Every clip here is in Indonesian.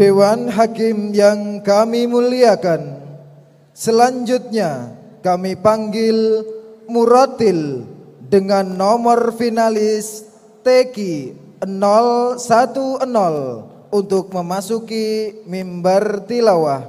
Dewan Hakim yang kami muliakan, selanjutnya kami panggil Muratil dengan nomor finalis TK 010 untuk memasuki mimbar tilawah.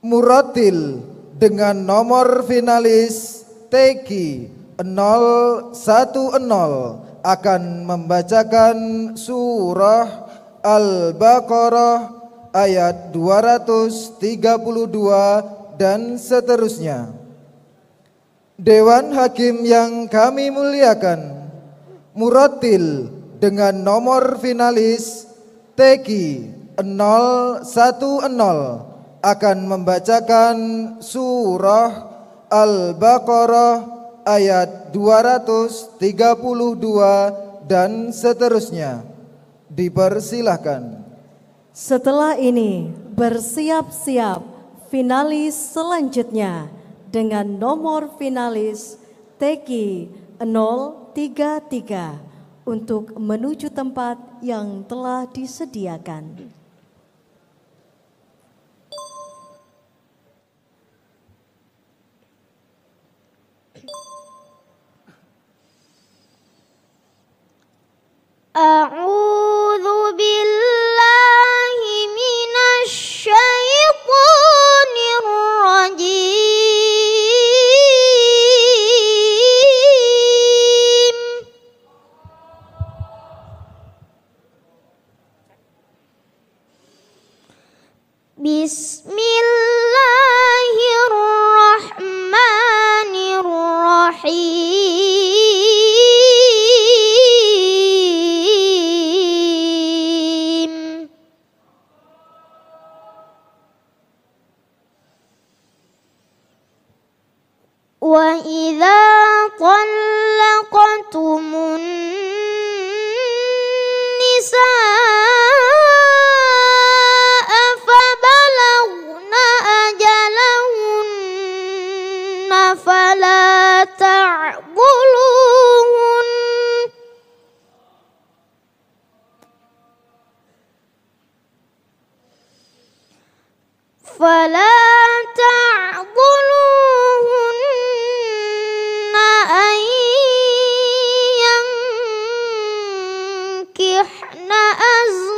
Muratil dengan nomor finalis TK 010 akan membacakan surah Al-Baqarah ayat 232 dan seterusnya. Dewan Hakim yang kami muliakan, Muratil dengan nomor finalis TQ 010 akan membacakan surah Al-Baqarah ayat 232 dan seterusnya. Dipersilahkan. Setelah ini bersiap-siap finalis selanjutnya dengan nomor finalis TK 033 untuk menuju tempat yang telah disediakan. الرحيم وإذا طلقتم فلا تعضلوهن أن ينكحن أزواجهن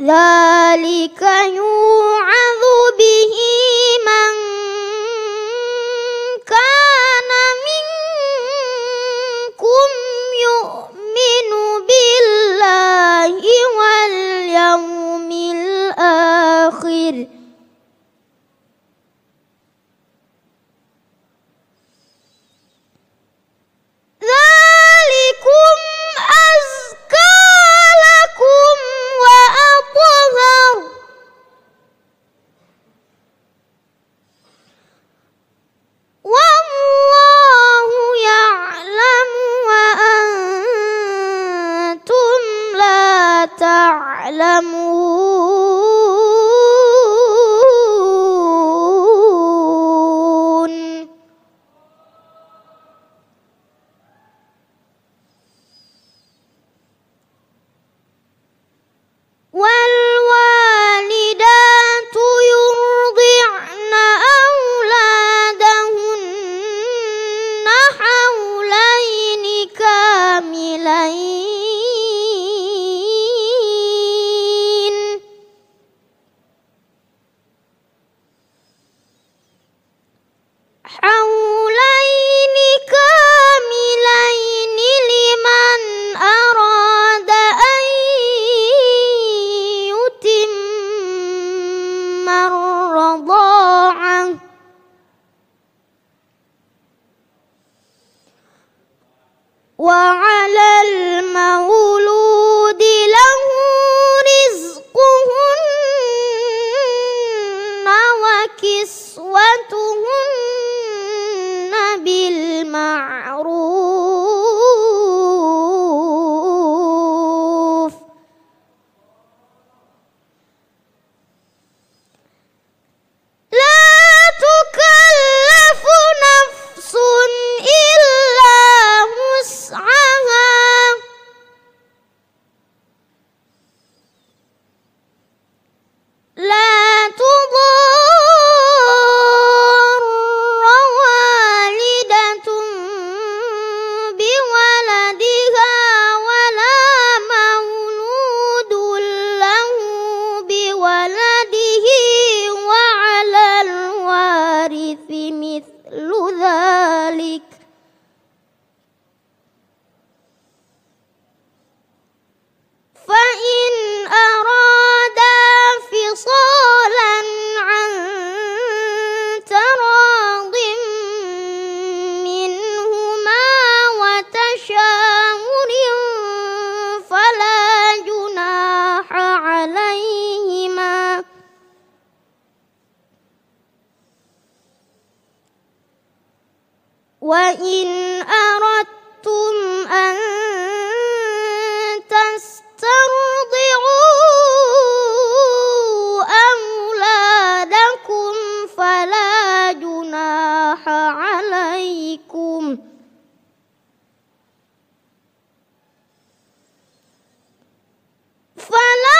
ذلك يوم وعلى المولود له رزقهن وكسوتهن بالمعروف وإن أردتم أن تسترضعوا أولادكم فلا جناح عليكم فلا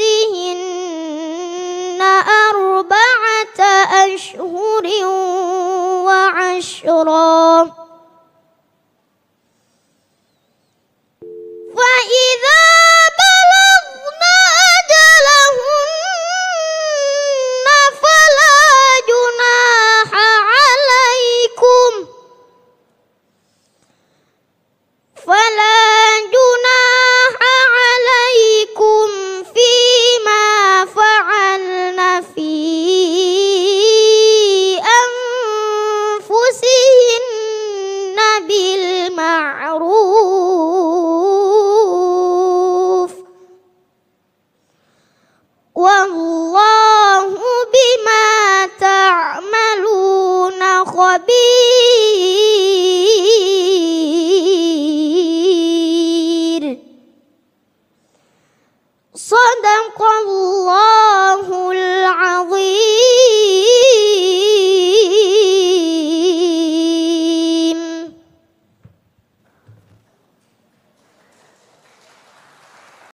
أنفسهن أربعة أشهر وعشرا